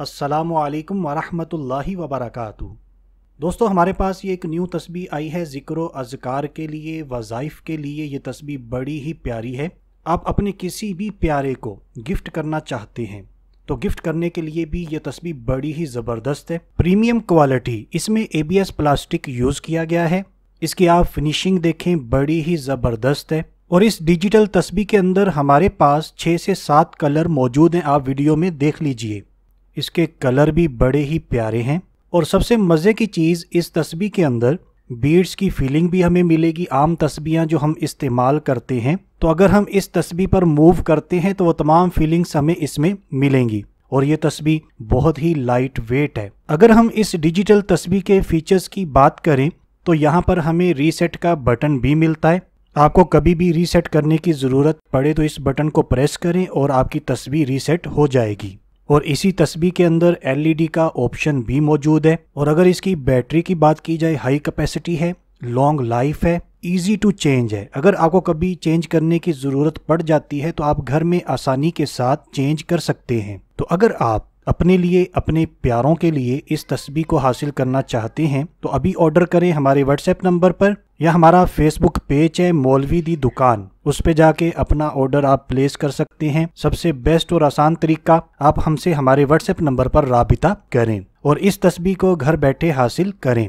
असलकम वरहमल वबरक दोस्तों हमारे पास ये एक न्यू तस्वीर आई है ज़िक्र अजकार के लिए वज़ाइफ के लिए ये तस्वीर बड़ी ही प्यारी है आप अपने किसी भी प्यारे को गिफ्ट करना चाहते हैं तो गिफ्ट करने के लिए भी ये तस्वीर बड़ी ही ज़बरदस्त है प्रीमियम क्वालिटी इसमें ए प्लास्टिक यूज़ किया गया है इसकी आप फिनिशिंग देखें बड़ी ही ज़बरदस्त है और इस डिजिटल तस्वीर के अंदर हमारे पास छः से सात कलर मौजूद हैं आप वीडियो में देख लीजिए इसके कलर भी बड़े ही प्यारे हैं और सबसे मज़े की चीज़ इस तस्बी के अंदर बीड्स की फीलिंग भी हमें मिलेगी आम तस्बियाँ जो हम इस्तेमाल करते हैं तो अगर हम इस तस्बी पर मूव करते हैं तो वो तमाम फीलिंग्स हमें इसमें मिलेंगी और ये तस्बी बहुत ही लाइट वेट है अगर हम इस डिजिटल तस्बी के फीचर्स की बात करें तो यहाँ पर हमें रीसेट का बटन भी मिलता है आपको कभी भी रीसेट करने की ज़रूरत पड़े तो इस बटन को प्रेस करें और आपकी तस्वीर रीसेट हो जाएगी और इसी तस्बी के अंदर एलईडी e का ऑप्शन भी मौजूद है और अगर इसकी बैटरी की बात की जाए हाई कैपेसिटी है लॉन्ग लाइफ है इजी टू चेंज है अगर आपको कभी चेंज करने की ज़रूरत पड़ जाती है तो आप घर में आसानी के साथ चेंज कर सकते हैं तो अगर आप अपने लिए अपने प्यारों के लिए इस तस्वीर को हासिल करना चाहते हैं तो अभी ऑर्डर करें हमारे व्हाट्सएप नंबर पर या हमारा फेसबुक पेज है मौलवी दी दुकान उस पर जाके अपना ऑर्डर आप प्लेस कर सकते हैं सबसे बेस्ट और आसान तरीका आप हमसे हमारे व्हाट्सएप नंबर पर रबिता करें और इस तस्वीर को घर बैठे हासिल करें